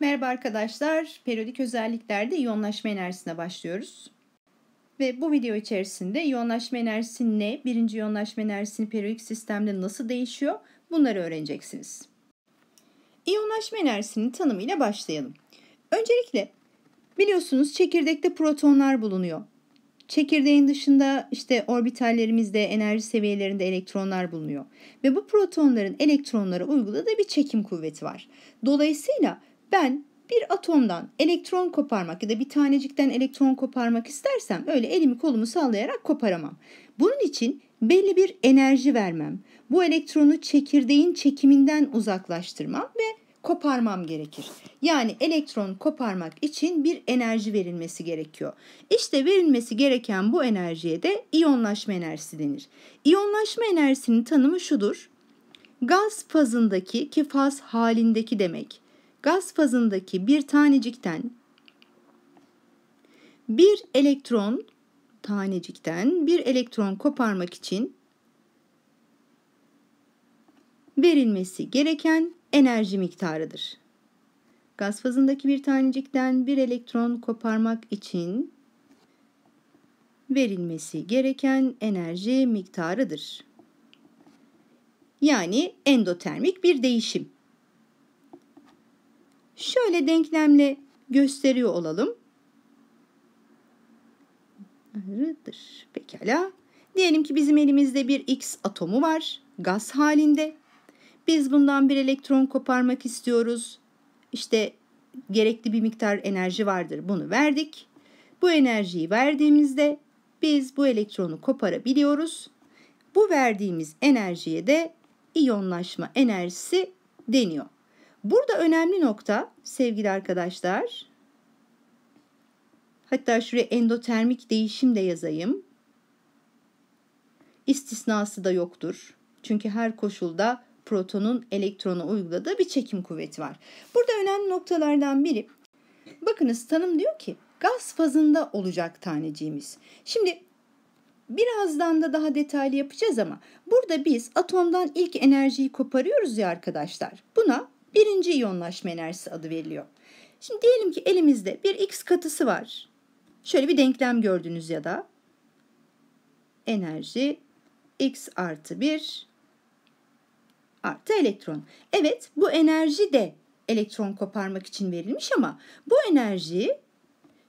Merhaba arkadaşlar. Periyodik özelliklerde iyonlaşma enerjisine başlıyoruz. Ve bu video içerisinde iyonlaşma enerjisi ne, birinci iyonlaşma enerjisini periyodik sistemde nasıl değişiyor bunları öğreneceksiniz. İyonlaşma enerjisinin tanımıyla başlayalım. Öncelikle biliyorsunuz çekirdekte protonlar bulunuyor. Çekirdeğin dışında işte orbitallerimizde enerji seviyelerinde elektronlar bulunuyor. Ve bu protonların elektronlara uyguladığı bir çekim kuvveti var. Dolayısıyla ben bir atomdan elektron koparmak ya da bir tanecikten elektron koparmak istersem öyle elimi kolumu sallayarak koparamam. Bunun için belli bir enerji vermem. Bu elektronu çekirdeğin çekiminden uzaklaştırmam ve koparmam gerekir. Yani elektron koparmak için bir enerji verilmesi gerekiyor. İşte verilmesi gereken bu enerjiye de iyonlaşma enerjisi denir. İyonlaşma enerjisinin tanımı şudur. Gaz fazındaki ki faz halindeki demek gaz fazındaki bir tanecikten bir elektron tanecikten bir elektron koparmak için verilmesi gereken enerji miktarıdır. Gaz fazındaki bir tanecikten bir elektron koparmak için verilmesi gereken enerji miktarıdır. Yani endotermik bir değişim şöyle denklemle gösteriyor olalım. Rıdır. Pekala. Diyelim ki bizim elimizde bir X atomu var. Gaz halinde. Biz bundan bir elektron koparmak istiyoruz. İşte gerekli bir miktar enerji vardır. Bunu verdik. Bu enerjiyi verdiğimizde biz bu elektronu koparabiliyoruz. Bu verdiğimiz enerjiye de iyonlaşma enerjisi deniyor. Burada önemli nokta sevgili arkadaşlar. Hatta şuraya endotermik değişim de yazayım. İstisnası da yoktur. Çünkü her koşulda protonun elektrona uyguladığı bir çekim kuvveti var. Burada önemli noktalardan biri. Bakınız tanım diyor ki gaz fazında olacak taneciğimiz. Şimdi birazdan da daha detaylı yapacağız ama burada biz atomdan ilk enerjiyi koparıyoruz ya arkadaşlar. Buna birinci iyonlaşma enerjisi adı veriliyor. Şimdi diyelim ki elimizde bir x katısı var. Şöyle bir denklem gördünüz ya da enerji x artı 1 artı elektron. Evet bu enerji de elektron koparmak için verilmiş ama bu enerji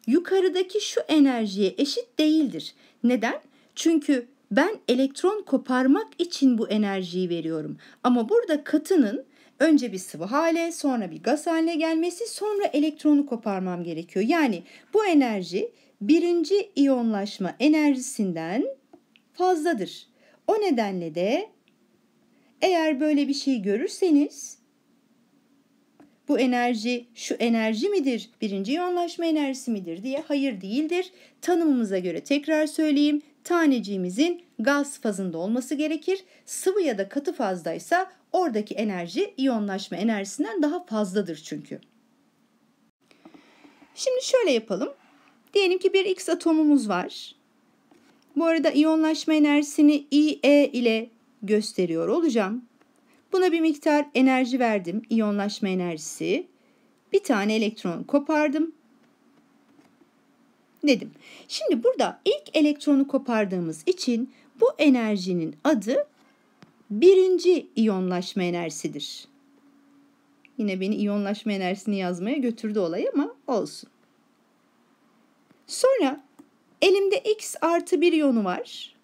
yukarıdaki şu enerjiye eşit değildir. Neden? Çünkü ben elektron koparmak için bu enerjiyi veriyorum. Ama burada katının önce bir sıvı hale, sonra bir gaz haline gelmesi, sonra elektronu koparmam gerekiyor. Yani bu enerji birinci iyonlaşma enerjisinden fazladır. O nedenle de eğer böyle bir şey görürseniz bu enerji şu enerji midir? Birinci iyonlaşma enerjisi midir diye hayır değildir. Tanımımıza göre tekrar söyleyeyim taneciğimizin gaz fazında olması gerekir. Sıvı ya da katı fazdaysa oradaki enerji iyonlaşma enerjisinden daha fazladır çünkü. Şimdi şöyle yapalım. Diyelim ki bir X atomumuz var. Bu arada iyonlaşma enerjisini IE ile gösteriyor olacağım. Buna bir miktar enerji verdim. iyonlaşma enerjisi. Bir tane elektron kopardım dedim. Şimdi burada ilk elektronu kopardığımız için bu enerjinin adı birinci iyonlaşma enerjisidir. Yine beni iyonlaşma enerjisini yazmaya götürdü olay ama olsun. Sonra elimde X artı bir iyonu var.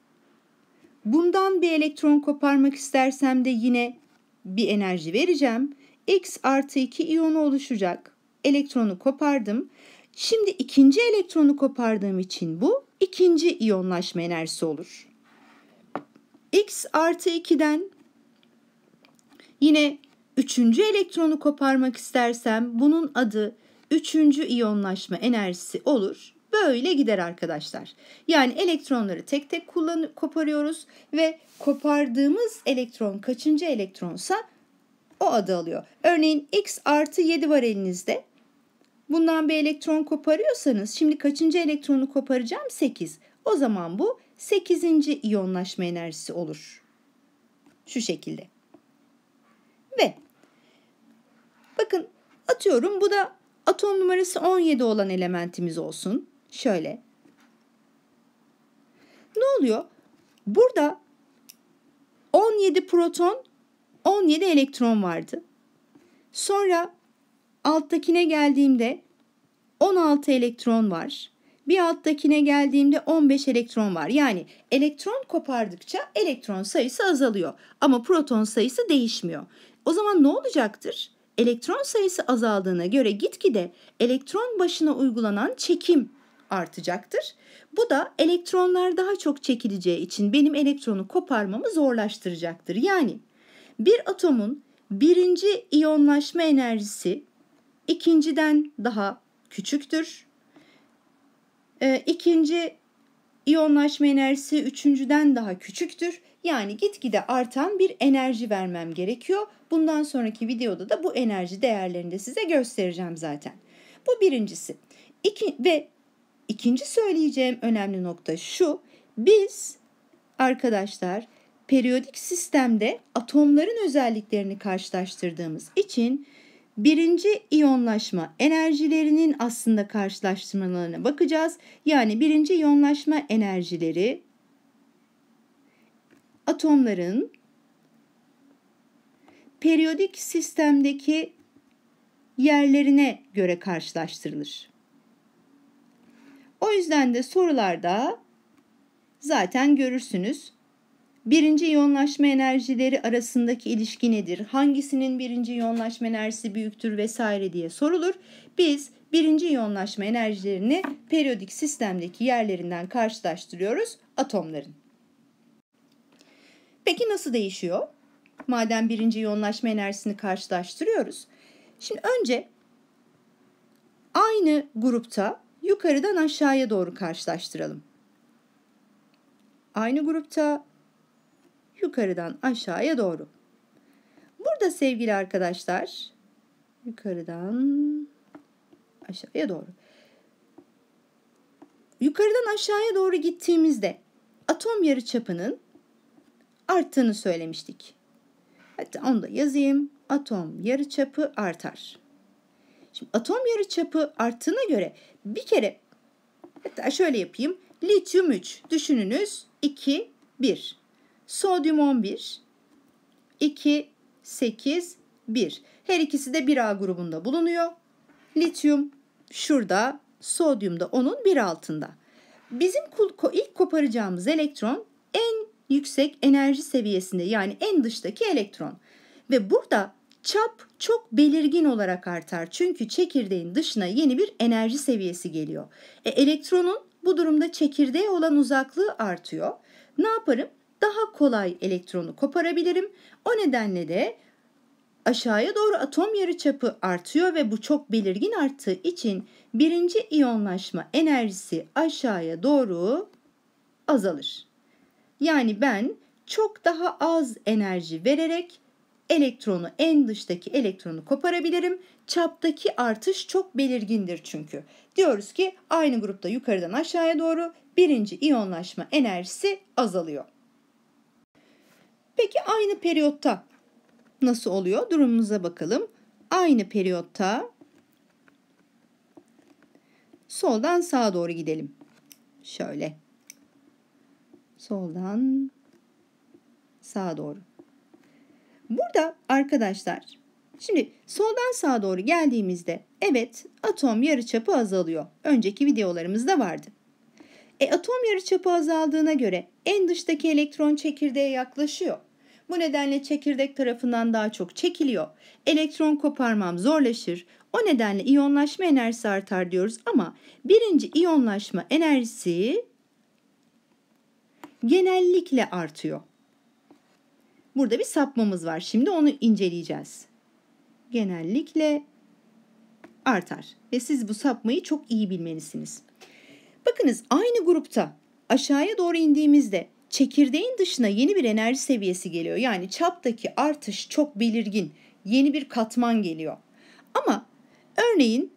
Bundan bir elektron koparmak istersem de yine bir enerji vereceğim. X artı 2 iyonu oluşacak. Elektronu kopardım. Şimdi ikinci elektronu kopardığım için bu ikinci iyonlaşma enerjisi olur. X artı 2'den yine üçüncü elektronu koparmak istersem bunun adı üçüncü iyonlaşma enerjisi olur. Böyle gider arkadaşlar. Yani elektronları tek tek kullan koparıyoruz ve kopardığımız elektron kaçıncı elektronsa o adı alıyor. Örneğin x artı 7 var elinizde bundan bir elektron koparıyorsanız şimdi kaçıncı elektronu koparacağım? 8. O zaman bu 8. iyonlaşma enerjisi olur. Şu şekilde. Ve bakın atıyorum bu da atom numarası 17 olan elementimiz olsun. Şöyle. Ne oluyor? Burada 17 proton, 17 elektron vardı. Sonra alttakine geldiğimde 16 elektron var. Bir alttakine geldiğimde 15 elektron var. Yani elektron kopardıkça elektron sayısı azalıyor ama proton sayısı değişmiyor. O zaman ne olacaktır? Elektron sayısı azaldığına göre gitgide elektron başına uygulanan çekim artacaktır. Bu da elektronlar daha çok çekileceği için benim elektronu koparmamı zorlaştıracaktır. Yani bir atomun birinci iyonlaşma enerjisi ikinciden daha küçüktür. E, ikinci iyonlaşma enerjisi üçüncüden daha küçüktür. Yani gitgide artan bir enerji vermem gerekiyor. Bundan sonraki videoda da bu enerji değerlerini de size göstereceğim zaten. Bu birincisi. İki, ve ikinci söyleyeceğim önemli nokta şu. Biz arkadaşlar periyodik sistemde atomların özelliklerini karşılaştırdığımız için Birinci iyonlaşma enerjilerinin aslında karşılaştırmalarına bakacağız. Yani birinci iyonlaşma enerjileri atomların periyodik sistemdeki yerlerine göre karşılaştırılır. O yüzden de sorularda zaten görürsünüz Birinci yoğunlaşma enerjileri arasındaki ilişki nedir? Hangisinin birinci yoğunlaşma enerjisi büyüktür vesaire diye sorulur. Biz birinci yoğunlaşma enerjilerini periyodik sistemdeki yerlerinden karşılaştırıyoruz atomların. Peki nasıl değişiyor? Madem birinci yoğunlaşma enerjisini karşılaştırıyoruz. Şimdi önce aynı grupta yukarıdan aşağıya doğru karşılaştıralım. Aynı grupta yukarıdan aşağıya doğru. Burada sevgili arkadaşlar yukarıdan aşağıya doğru. Yukarıdan aşağıya doğru gittiğimizde atom yarıçapının arttığını söylemiştik. Hatta onu da yazayım. Atom yarıçapı artar. Şimdi atom yarıçapı arttığına göre bir kere hatta şöyle yapayım. Lityum 3 düşününüz 2 1. Sodyum 11, 2, 8, 1. Her ikisi de 1A grubunda bulunuyor. Lityum şurada, sodyum da onun bir altında. Bizim ilk koparacağımız elektron en yüksek enerji seviyesinde yani en dıştaki elektron. Ve burada çap çok belirgin olarak artar. Çünkü çekirdeğin dışına yeni bir enerji seviyesi geliyor. E, elektronun bu durumda çekirdeğe olan uzaklığı artıyor. Ne yaparım? daha kolay elektronu koparabilirim. O nedenle de aşağıya doğru atom yarıçapı artıyor ve bu çok belirgin arttığı için birinci iyonlaşma enerjisi aşağıya doğru azalır. Yani ben çok daha az enerji vererek elektronu en dıştaki elektronu koparabilirim. Çaptaki artış çok belirgindir çünkü. Diyoruz ki aynı grupta yukarıdan aşağıya doğru birinci iyonlaşma enerjisi azalıyor. Peki aynı periyotta nasıl oluyor? Durumumuza bakalım. Aynı periyotta soldan sağa doğru gidelim. Şöyle. Soldan sağa doğru. Burada arkadaşlar şimdi soldan sağa doğru geldiğimizde evet atom yarıçapı azalıyor. Önceki videolarımızda vardı. E atom yarıçapı azaldığına göre en dıştaki elektron çekirdeğe yaklaşıyor. Bu nedenle çekirdek tarafından daha çok çekiliyor. Elektron koparmam zorlaşır. O nedenle iyonlaşma enerjisi artar diyoruz ama birinci iyonlaşma enerjisi genellikle artıyor. Burada bir sapmamız var. Şimdi onu inceleyeceğiz. Genellikle artar ve siz bu sapmayı çok iyi bilmelisiniz. Bakınız aynı grupta Aşağıya doğru indiğimizde çekirdeğin dışına yeni bir enerji seviyesi geliyor. Yani çaptaki artış çok belirgin. Yeni bir katman geliyor. Ama örneğin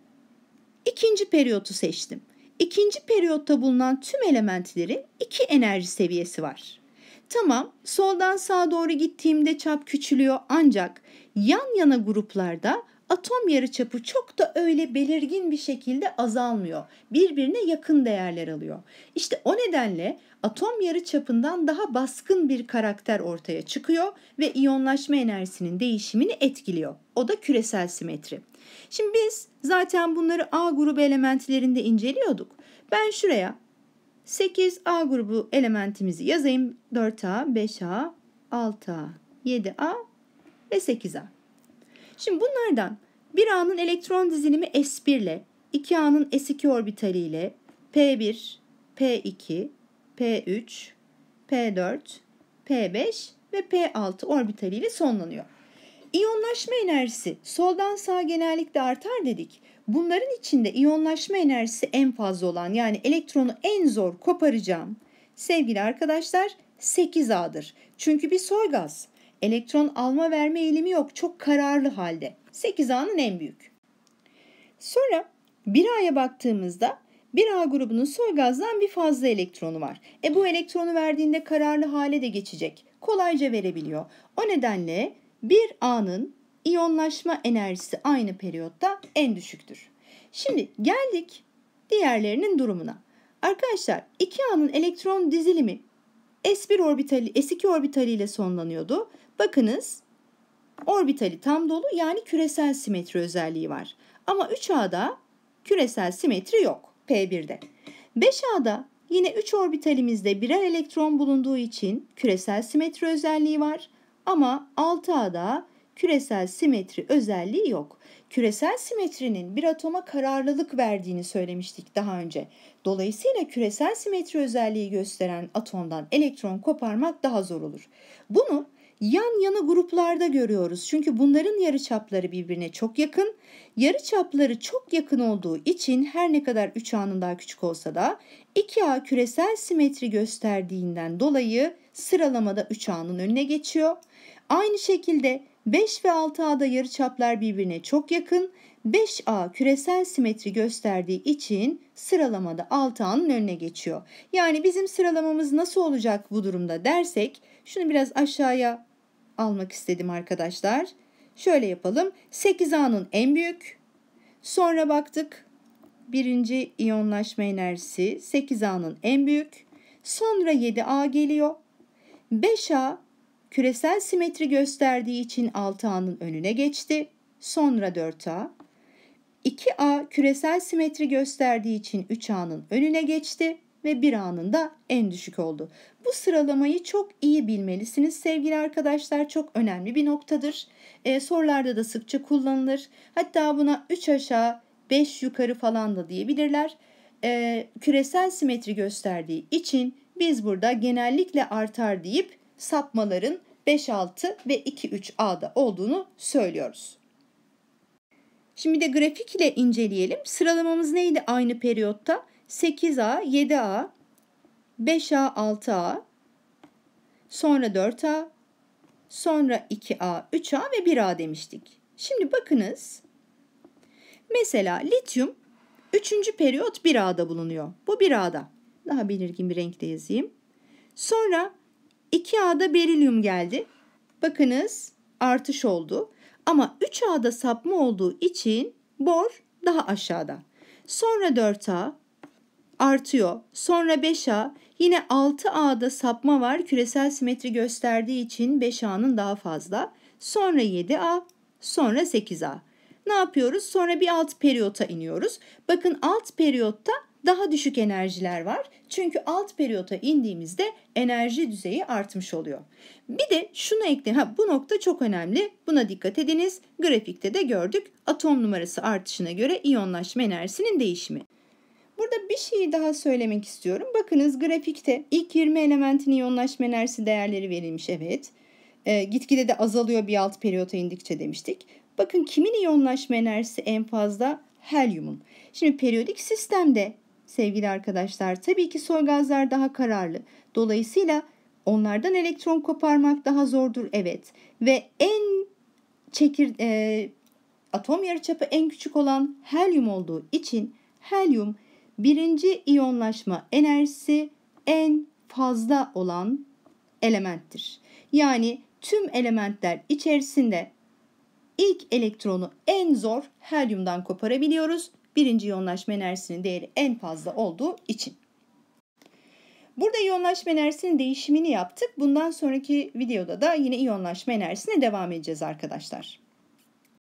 ikinci periyotu seçtim. İkinci periyotta bulunan tüm elementlerin iki enerji seviyesi var. Tamam soldan sağa doğru gittiğimde çap küçülüyor ancak yan yana gruplarda atom yarıçapı çok da öyle belirgin bir şekilde azalmıyor. Birbirine yakın değerler alıyor. İşte o nedenle atom yarıçapından daha baskın bir karakter ortaya çıkıyor ve iyonlaşma enerjisinin değişimini etkiliyor. O da küresel simetri. Şimdi biz zaten bunları A grubu elementlerinde inceliyorduk. Ben şuraya 8 A grubu elementimizi yazayım. 4A, 5A, 6A, 7A ve 8A. Şimdi bunlardan bir A'nın elektron dizilimi S1 ile, 2 A'nın S2 orbitali ile P1, P2, P3, P4, P5 ve P6 orbitali ile sonlanıyor. İyonlaşma enerjisi soldan sağa genellikle artar dedik. Bunların içinde iyonlaşma enerjisi en fazla olan yani elektronu en zor koparacağım sevgili arkadaşlar 8A'dır. Çünkü bir soy gaz. Elektron alma verme eğilimi yok. Çok kararlı halde. 8A'nın en büyük. Sonra 1A'ya baktığımızda 1A grubunun soy gazdan bir fazla elektronu var. E bu elektronu verdiğinde kararlı hale de geçecek. Kolayca verebiliyor. O nedenle 1A'nın iyonlaşma enerjisi aynı periyotta en düşüktür. Şimdi geldik diğerlerinin durumuna. Arkadaşlar 2A'nın elektron dizilimi S1 orbitali, S2 orbitali ile sonlanıyordu. Bakınız orbitali tam dolu yani küresel simetri özelliği var. Ama 3A'da küresel simetri yok P1'de. 5A'da yine 3 orbitalimizde birer elektron bulunduğu için küresel simetri özelliği var. Ama 6A'da küresel simetri özelliği yok. Küresel simetrinin bir atoma kararlılık verdiğini söylemiştik daha önce. Dolayısıyla küresel simetri özelliği gösteren atomdan elektron koparmak daha zor olur. Bunu yan yana gruplarda görüyoruz. Çünkü bunların yarıçapları birbirine çok yakın. Yarıçapları çok yakın olduğu için her ne kadar 3A'nın daha küçük olsa da 2A küresel simetri gösterdiğinden dolayı sıralamada 3A'nın önüne geçiyor. Aynı şekilde 5 ve 6A'da yarıçaplar birbirine çok yakın. 5A küresel simetri gösterdiği için sıralamada 6A'nın önüne geçiyor. Yani bizim sıralamamız nasıl olacak bu durumda dersek şunu biraz aşağıya almak istedim arkadaşlar. Şöyle yapalım. 8A'nın en büyük. Sonra baktık. Birinci iyonlaşma enerjisi 8A'nın en büyük. Sonra 7A geliyor. 5A küresel simetri gösterdiği için 6A'nın önüne geçti. Sonra 4A. 2A küresel simetri gösterdiği için 3A'nın önüne geçti ve bir anında en düşük oldu. Bu sıralamayı çok iyi bilmelisiniz sevgili arkadaşlar. Çok önemli bir noktadır. E, sorularda da sıkça kullanılır. Hatta buna 3 aşağı 5 yukarı falan da diyebilirler. E, küresel simetri gösterdiği için biz burada genellikle artar deyip sapmaların 5, 6 ve 2, 3 A'da olduğunu söylüyoruz. Şimdi de grafik ile inceleyelim. Sıralamamız neydi aynı periyotta? 8A, 7A, 5A, 6A, sonra 4A, sonra 2A, 3A ve 1A demiştik. Şimdi bakınız. Mesela lityum 3. periyot 1A'da bulunuyor. Bu 1A'da. Daha belirgin bir renkte yazayım. Sonra 2A'da berilyum geldi. Bakınız artış oldu. Ama 3A'da sapma olduğu için bor daha aşağıda. Sonra 4A, artıyor. Sonra 5A yine 6A'da sapma var küresel simetri gösterdiği için 5A'nın daha fazla. Sonra 7A sonra 8A. Ne yapıyoruz? Sonra bir alt periyota iniyoruz. Bakın alt periyotta daha düşük enerjiler var. Çünkü alt periyota indiğimizde enerji düzeyi artmış oluyor. Bir de şunu ekle, ha bu nokta çok önemli. Buna dikkat ediniz. Grafikte de gördük. Atom numarası artışına göre iyonlaşma enerjisinin değişimi. Burada bir şeyi daha söylemek istiyorum. Bakınız grafikte ilk 20 elementin iyonlaşma enerjisi değerleri verilmiş evet. E, gitgide de azalıyor bir alt periyota indikçe demiştik. Bakın kimin iyonlaşma enerjisi en fazla? Helyumun. Şimdi periyodik sistemde sevgili arkadaşlar tabii ki soy gazlar daha kararlı. Dolayısıyla onlardan elektron koparmak daha zordur evet. Ve en çekir e, atom yarıçapı en küçük olan helyum olduğu için helyum birinci iyonlaşma enerjisi en fazla olan elementtir. Yani tüm elementler içerisinde ilk elektronu en zor helyumdan koparabiliyoruz. Birinci iyonlaşma enerjisinin değeri en fazla olduğu için. Burada iyonlaşma enerjisinin değişimini yaptık. Bundan sonraki videoda da yine iyonlaşma enerjisine devam edeceğiz arkadaşlar.